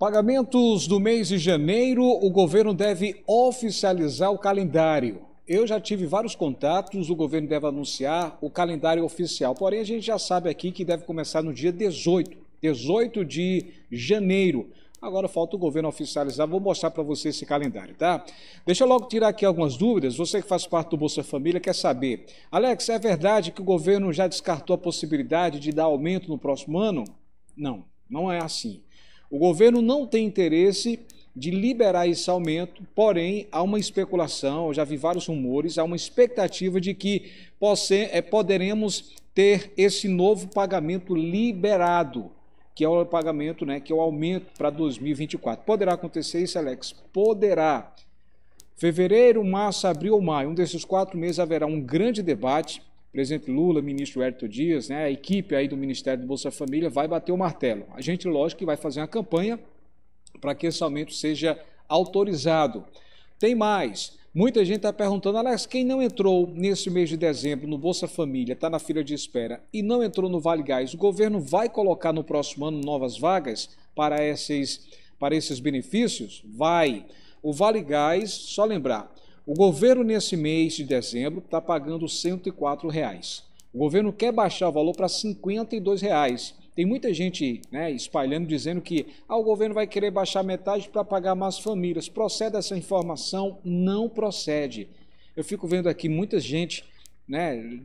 Pagamentos do mês de janeiro, o governo deve oficializar o calendário. Eu já tive vários contatos, o governo deve anunciar o calendário oficial. Porém, a gente já sabe aqui que deve começar no dia 18, 18 de janeiro. Agora falta o governo oficializar, vou mostrar para você esse calendário, tá? Deixa eu logo tirar aqui algumas dúvidas. Você que faz parte do Bolsa Família quer saber. Alex, é verdade que o governo já descartou a possibilidade de dar aumento no próximo ano? Não, não é assim. O governo não tem interesse de liberar esse aumento, porém há uma especulação, eu já vi vários rumores, há uma expectativa de que é, poderemos ter esse novo pagamento liberado, que é o pagamento, né, que é o aumento para 2024. Poderá acontecer isso, Alex? Poderá. Fevereiro, março, abril ou maio, um desses quatro meses haverá um grande debate presidente Lula, ministro Hélio Dias, né, a equipe aí do Ministério do Bolsa Família vai bater o martelo. A gente, lógico, que vai fazer uma campanha para que esse aumento seja autorizado. Tem mais. Muita gente está perguntando, Alex, quem não entrou nesse mês de dezembro no Bolsa Família, está na fila de espera e não entrou no Vale Gás, o governo vai colocar no próximo ano novas vagas para esses, para esses benefícios? Vai. O Vale Gás, só lembrar, o governo, nesse mês de dezembro, está pagando R$ 104. Reais. O governo quer baixar o valor para R$ 52. Tem muita gente né, espalhando, dizendo que ah, o governo vai querer baixar metade para pagar mais famílias. Procede essa informação? Não procede. Eu fico vendo aqui muita gente né,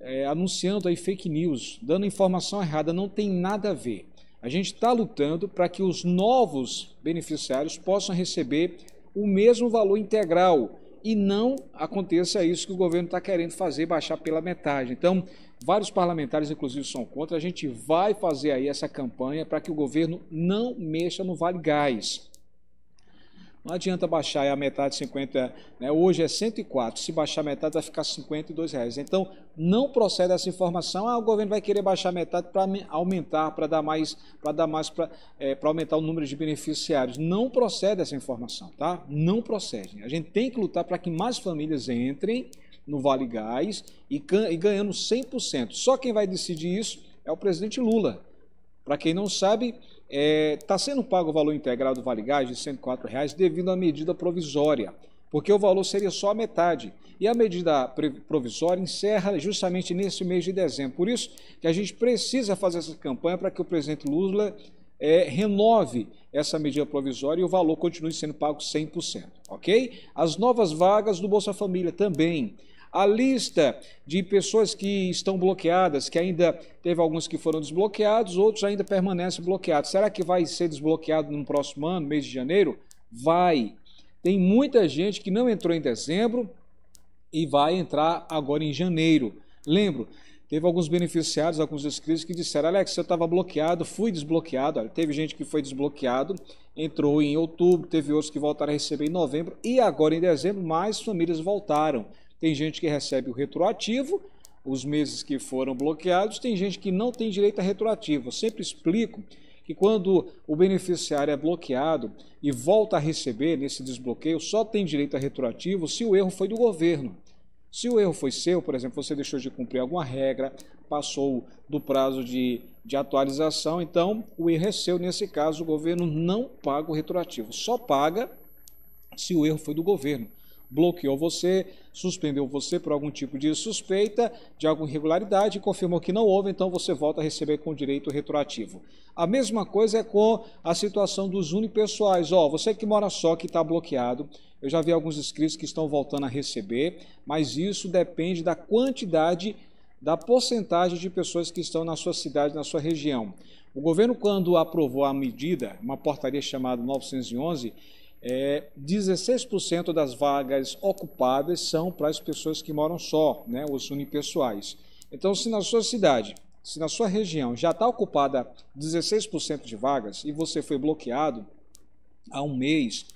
é, anunciando aí fake news, dando informação errada. Não tem nada a ver. A gente está lutando para que os novos beneficiários possam receber o mesmo valor integral e não aconteça isso que o governo está querendo fazer, baixar pela metade. Então, vários parlamentares, inclusive, são contra. A gente vai fazer aí essa campanha para que o governo não mexa no Vale Gás. Não adianta baixar a metade, 50, né? hoje é 104, se baixar metade vai ficar 52 reais. Então, não procede essa informação, ah, o governo vai querer baixar metade para aumentar, para dar mais, para dar mais, para é, eh, aumentar o número de beneficiários. Não procede essa informação, tá? Não procede. A gente tem que lutar para que mais famílias entrem no Vale Gás e, e ganhando 100%. Só quem vai decidir isso é o presidente Lula. Para quem não sabe, está é, tá sendo pago o valor integral do Vale Gás de R$ 104 reais devido à medida provisória, porque o valor seria só a metade. E a medida provisória encerra justamente nesse mês de dezembro. Por isso que a gente precisa fazer essa campanha para que o presidente Lula é, renove essa medida provisória e o valor continue sendo pago 100%, ok? As novas vagas do Bolsa Família também a lista de pessoas que estão bloqueadas, que ainda teve alguns que foram desbloqueados, outros ainda permanecem bloqueados. Será que vai ser desbloqueado no próximo ano, mês de janeiro? Vai. Tem muita gente que não entrou em dezembro e vai entrar agora em janeiro. Lembro, Teve alguns beneficiários, alguns inscritos que disseram: Alex, eu estava bloqueado, fui desbloqueado. Olha, teve gente que foi desbloqueado, entrou em outubro, teve outros que voltaram a receber em novembro e agora em dezembro mais famílias voltaram. Tem gente que recebe o retroativo, os meses que foram bloqueados, tem gente que não tem direito a retroativo. Eu sempre explico que quando o beneficiário é bloqueado e volta a receber nesse desbloqueio, só tem direito a retroativo se o erro foi do governo. Se o erro foi seu, por exemplo, você deixou de cumprir alguma regra, passou do prazo de, de atualização, então o erro é seu. Nesse caso, o governo não paga o retroativo, só paga se o erro foi do governo bloqueou você, suspendeu você por algum tipo de suspeita de alguma irregularidade e confirmou que não houve, então você volta a receber com direito retroativo. A mesma coisa é com a situação dos unipessoais. Ó, você que mora só, que está bloqueado, eu já vi alguns inscritos que estão voltando a receber, mas isso depende da quantidade, da porcentagem de pessoas que estão na sua cidade, na sua região. O governo, quando aprovou a medida, uma portaria chamada 911, é, 16% das vagas ocupadas são para as pessoas que moram só, né, os unipessoais. Então, se na sua cidade, se na sua região já está ocupada 16% de vagas e você foi bloqueado há um mês,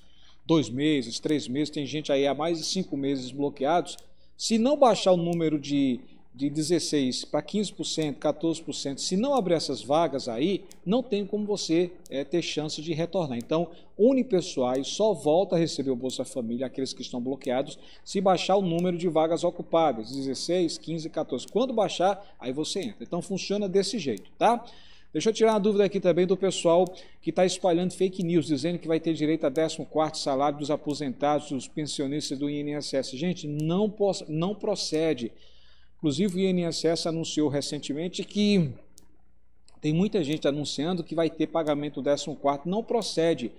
dois meses, três meses, tem gente aí há mais de cinco meses bloqueados, se não baixar o número de de 16% para 15%, 14%, se não abrir essas vagas aí, não tem como você é, ter chance de retornar. Então, unipessoais só volta a receber o Bolsa Família aqueles que estão bloqueados se baixar o número de vagas ocupadas, 16, 15, 14. Quando baixar, aí você entra. Então, funciona desse jeito, tá? Deixa eu tirar uma dúvida aqui também do pessoal que está espalhando fake news, dizendo que vai ter direito a 14 salário dos aposentados, dos pensionistas do INSS. Gente, não, não procede. Inclusive, o INSS anunciou recentemente que tem muita gente anunciando que vai ter pagamento 14, não procede.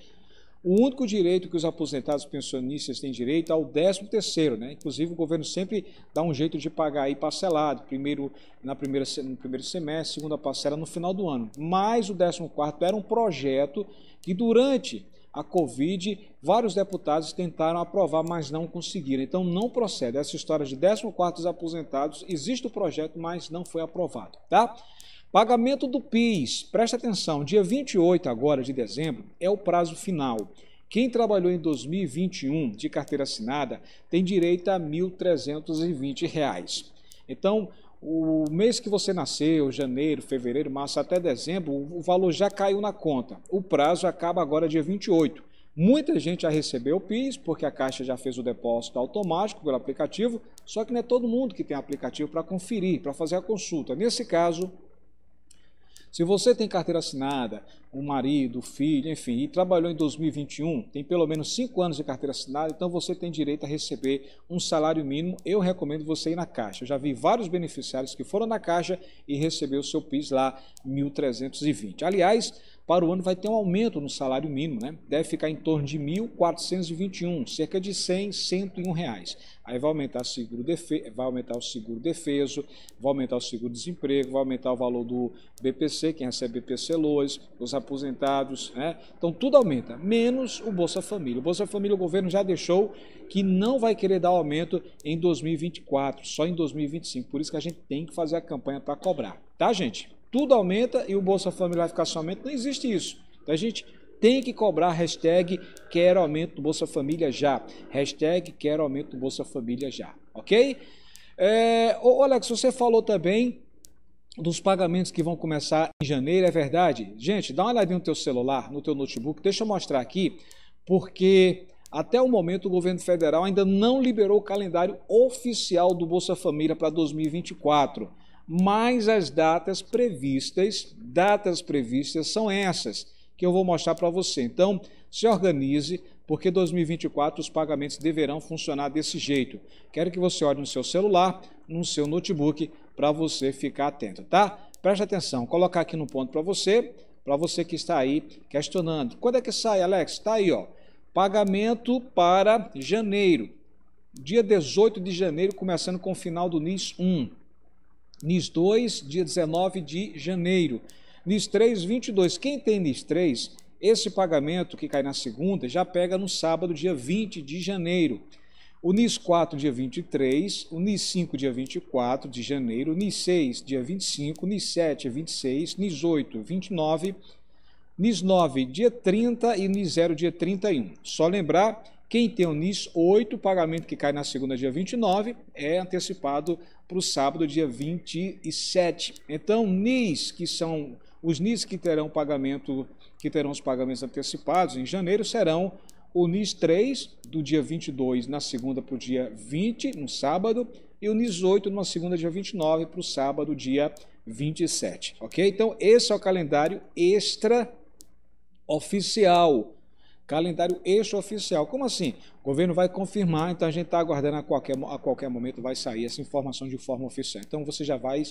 O único direito que os aposentados pensionistas têm direito é o 13 terceiro, né? Inclusive o governo sempre dá um jeito de pagar aí parcelado, primeiro na primeira no primeiro semestre, segunda parcela no final do ano. Mas o 14 era um projeto que durante a Covid, vários deputados tentaram aprovar, mas não conseguiram. Então não procede. Essa história de 14 aposentados, existe o projeto, mas não foi aprovado. Tá? Pagamento do PIS, presta atenção, dia 28 agora de dezembro é o prazo final. Quem trabalhou em 2021 de carteira assinada tem direito a R$ 1.320. Então, o mês que você nasceu, janeiro, fevereiro, março até dezembro, o valor já caiu na conta. O prazo acaba agora dia 28. Muita gente já recebeu o PIS, porque a Caixa já fez o depósito automático pelo aplicativo, só que não é todo mundo que tem aplicativo para conferir, para fazer a consulta. Nesse caso, se você tem carteira assinada, um marido, o filho, enfim, e trabalhou em 2021, tem pelo menos 5 anos de carteira assinada, então você tem direito a receber um salário mínimo. Eu recomendo você ir na Caixa. Eu já vi vários beneficiários que foram na Caixa e receberam o seu PIS lá, 1.320. Aliás, para o ano vai ter um aumento no salário mínimo, né? deve ficar em torno de R$ 1.421, cerca de R$ 100, R$ 101. Reais. Aí vai aumentar, seguro defe... vai aumentar o seguro defeso, vai aumentar o seguro desemprego, vai aumentar o valor do BPC, quem recebe BPC é Loas, os aposentados, né? então tudo aumenta, menos o Bolsa Família. O Bolsa Família o governo já deixou que não vai querer dar aumento em 2024, só em 2025, por isso que a gente tem que fazer a campanha para cobrar, tá gente? tudo aumenta e o Bolsa Família vai ficar somente. Não existe isso. Então a gente tem que cobrar hashtag quero aumento do Bolsa Família já. Hashtag quero aumento do Bolsa Família já, ok? É, ô Alex, você falou também dos pagamentos que vão começar em janeiro, é verdade? Gente, dá uma olhadinha no teu celular, no teu notebook, deixa eu mostrar aqui, porque até o momento o governo federal ainda não liberou o calendário oficial do Bolsa Família para 2024 mais as datas previstas, datas previstas são essas que eu vou mostrar para você. Então, se organize, porque 2024 os pagamentos deverão funcionar desse jeito. Quero que você olhe no seu celular, no seu notebook, para você ficar atento, tá? Preste atenção, colocar aqui no ponto para você, para você que está aí questionando. Quando é que sai, Alex? Está aí, ó. Pagamento para janeiro. Dia 18 de janeiro, começando com o final do NIS 1. NIS 2, dia 19 de janeiro. NIS 3, 22. Quem tem NIS 3, esse pagamento que cai na segunda já pega no sábado, dia 20 de janeiro. O NIS 4, dia 23, o NIS 5, dia 24 de janeiro, o NIS 6, dia 25, o NIS 7, 26, NIS 8, 29, NIS 9, dia 30 e NIS 0, dia 31. Só lembrar quem tem o NIS 8, o pagamento que cai na segunda, dia 29, é antecipado para o sábado, dia 27. Então, NIS, que são os NIS que terão pagamento, que terão os pagamentos antecipados em janeiro, serão o NIS 3, do dia 22, na segunda para o dia 20, no sábado, e o NIS 8, numa segunda, dia 29, para o sábado, dia 27. Ok? Então, esse é o calendário extra oficial Calendário oficial. Como assim? O governo vai confirmar, então a gente está aguardando a qualquer, a qualquer momento vai sair essa informação de forma oficial. Então você já vai,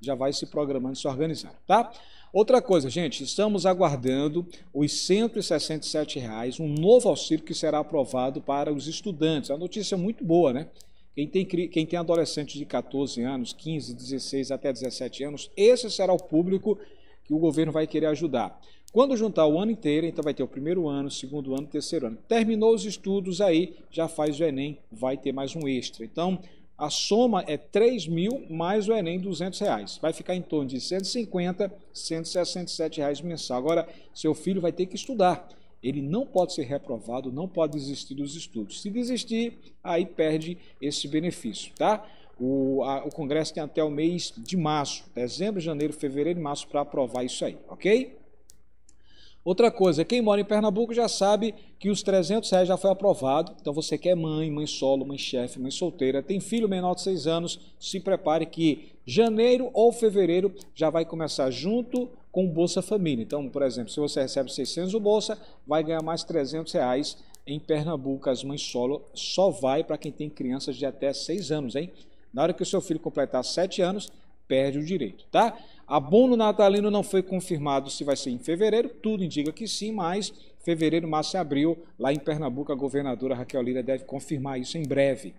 já vai se programando, se organizando, tá? Outra coisa, gente, estamos aguardando os R$ 167, reais, um novo auxílio que será aprovado para os estudantes. É a notícia é muito boa, né? Quem tem, quem tem adolescente de 14 anos, 15, 16 até 17 anos, esse será o público que o governo vai querer ajudar. Quando juntar o ano inteiro, então vai ter o primeiro ano, segundo ano, terceiro ano. Terminou os estudos aí, já faz o Enem, vai ter mais um extra. Então, a soma é 3 mil mais o Enem 200 reais. Vai ficar em torno de 150, 167 reais mensal. Agora, seu filho vai ter que estudar. Ele não pode ser reprovado, não pode desistir dos estudos. Se desistir, aí perde esse benefício, tá? O, a, o Congresso tem até o mês de março, dezembro, janeiro, fevereiro e março para aprovar isso aí, ok? Outra coisa, quem mora em Pernambuco já sabe que os 300 reais já foi aprovado. Então você que é mãe, mãe solo, mãe chefe, mãe solteira, tem filho menor de 6 anos, se prepare que janeiro ou fevereiro já vai começar junto com o Bolsa Família. Então, por exemplo, se você recebe 600 o Bolsa, vai ganhar mais 300 reais em Pernambuco. As mães solo só vai para quem tem crianças de até 6 anos, hein? Na hora que o seu filho completar 7 anos, perde o direito, tá? Abono natalino não foi confirmado se vai ser em fevereiro, tudo indica que sim, mas fevereiro, março e abril, lá em Pernambuco, a governadora Raquel Lira deve confirmar isso em breve.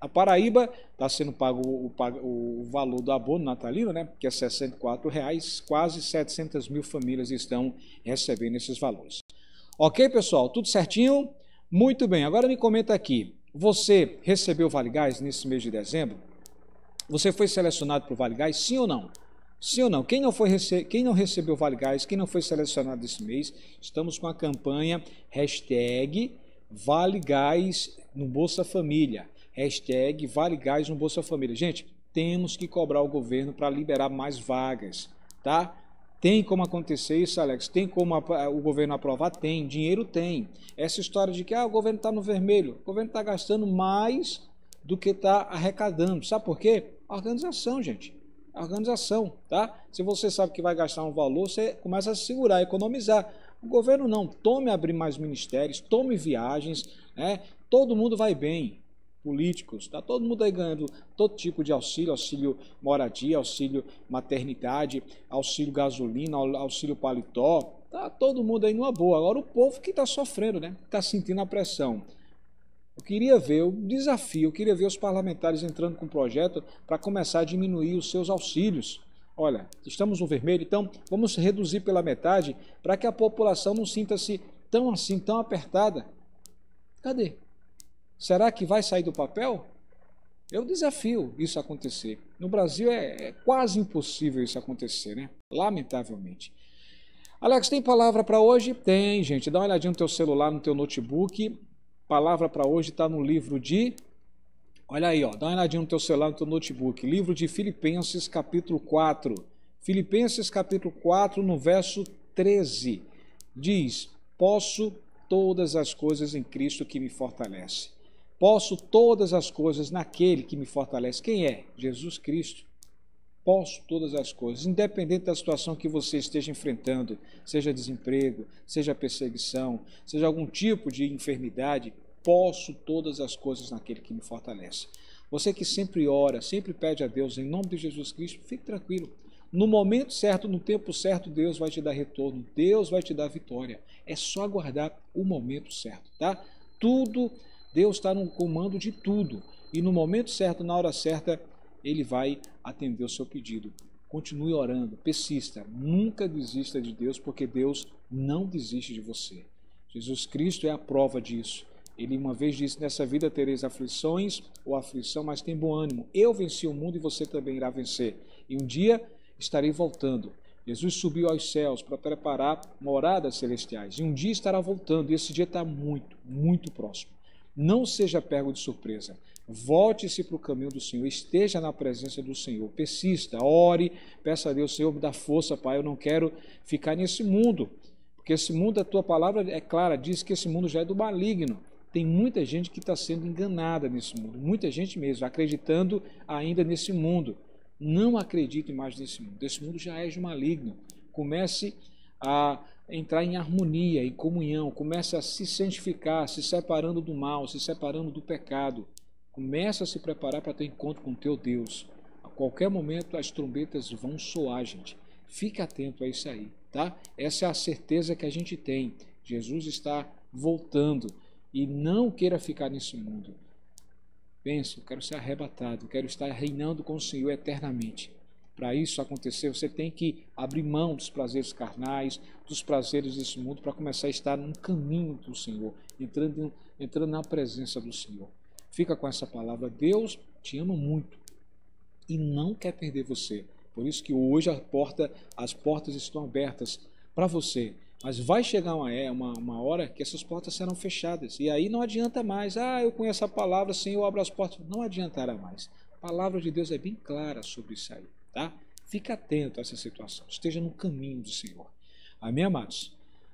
A Paraíba está sendo pago o, o, valor do abono natalino, né, que é R$ 64, reais, quase 700 mil famílias estão recebendo esses valores. Ok, pessoal? Tudo certinho? Muito bem, agora me comenta aqui, você recebeu Vale Gás nesse mês de dezembro? Você foi selecionado para o Vale Gás, sim ou não? Sim ou não? Quem não, foi rece... quem não recebeu o Vale Gás, quem não foi selecionado esse mês, estamos com a campanha hashtag Vale Gás no Bolsa Família. Hashtag Vale Gás no Bolsa Família. Gente, temos que cobrar o governo para liberar mais vagas, tá? Tem como acontecer isso, Alex? Tem como o governo aprovar? Tem. Dinheiro tem. Essa história de que ah, o governo está no vermelho. O governo está gastando mais do que está arrecadando. Sabe por quê? organização, gente. organização, tá? Se você sabe que vai gastar um valor, você começa a segurar, a economizar. O governo não. Tome abrir mais ministérios, tome viagens, né? Todo mundo vai bem. Políticos, tá todo mundo aí ganhando todo tipo de auxílio, auxílio moradia, auxílio maternidade, auxílio gasolina, auxílio paletó, tá todo mundo aí numa boa. Agora o povo que está sofrendo, né? Está sentindo a pressão. Queria ver o desafio, queria ver os parlamentares entrando com o projeto para começar a diminuir os seus auxílios. Olha, estamos no vermelho, então vamos reduzir pela metade para que a população não sinta-se tão assim, tão apertada. Cadê? Será que vai sair do papel? Eu desafio isso acontecer. No Brasil é, é quase impossível isso acontecer, né? Lamentavelmente. Alex, tem palavra para hoje? Tem, gente. Dá uma olhadinha no teu celular, no teu notebook palavra para hoje está no livro de. Olha aí, ó, dá uma olhadinha no teu celular, no teu notebook. Livro de Filipenses, capítulo 4. Filipenses, capítulo 4, no verso 13. Diz: Posso todas as coisas em Cristo que me fortalece. Posso todas as coisas naquele que me fortalece. Quem é? Jesus Cristo posso todas as coisas, independente da situação que você esteja enfrentando, seja desemprego, seja perseguição, seja algum tipo de enfermidade, posso todas as coisas naquele que me fortalece. Você que sempre ora, sempre pede a Deus em nome de Jesus Cristo, fique tranquilo. No momento certo, no tempo certo, Deus vai te dar retorno, Deus vai te dar vitória. É só aguardar o momento certo, tá? Tudo, Deus está no comando de tudo. E no momento certo, na hora certa, ele vai atender o seu pedido. Continue orando, persista, nunca desista de Deus, porque Deus não desiste de você. Jesus Cristo é a prova disso. Ele uma vez disse: Nessa vida tereis aflições ou aflição, mas tem bom ânimo. Eu venci o mundo e você também irá vencer. E um dia estarei voltando. Jesus subiu aos céus para preparar moradas celestiais. E um dia estará voltando. E esse dia está muito, muito próximo. Não seja pego de surpresa. Volte-se para o caminho do Senhor, esteja na presença do Senhor, persista, ore, peça a Deus, Senhor, me dá força, Pai, eu não quero ficar nesse mundo, porque esse mundo, a tua palavra é clara, diz que esse mundo já é do maligno. Tem muita gente que está sendo enganada nesse mundo, muita gente mesmo, acreditando ainda nesse mundo. Não acredite mais nesse mundo, esse mundo já é maligno. Comece a entrar em harmonia, em comunhão, comece a se santificar, se separando do mal, se separando do pecado. Começa a se preparar para ter encontro com teu Deus. A qualquer momento as trombetas vão soar, gente. Fique atento a isso aí, tá? Essa é a certeza que a gente tem. Jesus está voltando e não queira ficar nesse mundo. Pensa, eu quero ser arrebatado, eu quero estar reinando com o Senhor eternamente. Para isso acontecer, você tem que abrir mão dos prazeres carnais, dos prazeres desse mundo, para começar a estar no caminho do Senhor, entrando, entrando na presença do Senhor. Fica com essa palavra. Deus te ama muito e não quer perder você. Por isso que hoje porta, as portas estão abertas para você. Mas vai chegar uma, é, uma, uma hora que essas portas serão fechadas. E aí não adianta mais. Ah, eu conheço a palavra, eu abro as portas. Não adiantará mais. A palavra de Deus é bem clara sobre isso aí. Tá? Fique atento a essa situação. Esteja no caminho do Senhor. Amém, amados?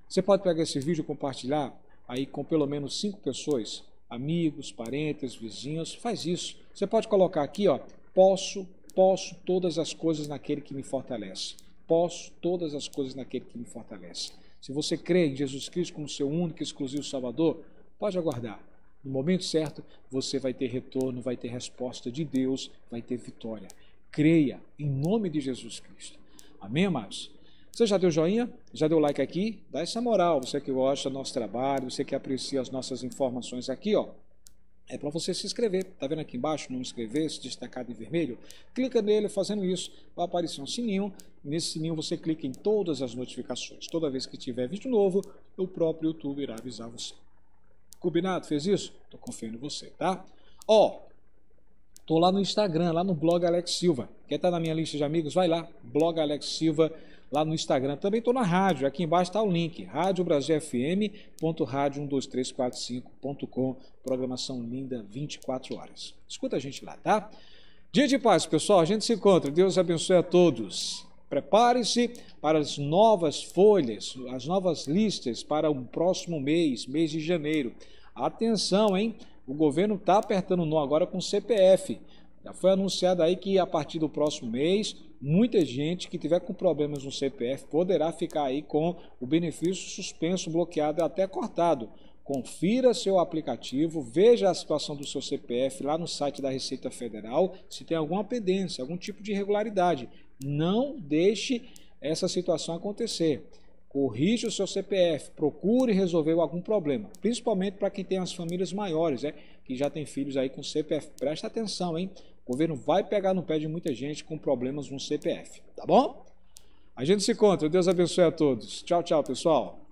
Você pode pegar esse vídeo e compartilhar aí com pelo menos cinco pessoas amigos, parentes, vizinhos, faz isso. Você pode colocar aqui, ó, posso, posso todas as coisas naquele que me fortalece. Posso todas as coisas naquele que me fortalece. Se você crê em Jesus Cristo como seu único e exclusivo Salvador, pode aguardar. No momento certo, você vai ter retorno, vai ter resposta de Deus, vai ter vitória. Creia em nome de Jesus Cristo. Amém, amados? Você já deu joinha? Já deu like aqui? Dá essa moral, você que gosta do nosso trabalho, você que aprecia as nossas informações aqui, ó. É para você se inscrever, tá vendo aqui embaixo, não inscrever, se destacado em vermelho? Clica nele, fazendo isso, vai aparecer um sininho. Nesse sininho você clica em todas as notificações. Toda vez que tiver vídeo novo, o próprio YouTube irá avisar você. Combinado? Fez isso? Tô confiando em você, tá? Ó, tô lá no Instagram, lá no blog Alex Silva. Quer tá na minha lista de amigos? Vai lá, blog Alex Silva.com lá no Instagram. Também estou na rádio, aqui embaixo está o link, radiobrasilfm.radio12345.com. Programação linda, 24 horas. Escuta a gente lá, tá? Dia de paz, pessoal. A gente se encontra. Deus abençoe a todos. Prepare-se para as novas folhas, as novas listas para o próximo mês, mês de janeiro. Atenção, hein? O governo está apertando o nó agora com CPF. Já foi anunciado aí que a partir do próximo mês, muita gente que tiver com problemas no CPF poderá ficar aí com o benefício suspenso, bloqueado e até cortado. Confira seu aplicativo, veja a situação do seu CPF lá no site da Receita Federal, se tem alguma pendência, algum tipo de irregularidade. Não deixe essa situação acontecer. Corrija o seu CPF, procure resolver algum problema, principalmente para quem tem as famílias maiores, né? que já tem filhos aí com CPF. Presta atenção, hein? O governo vai pegar no pé de muita gente com problemas no CPF, tá bom? A gente se encontra. Deus abençoe a todos. Tchau, tchau, pessoal.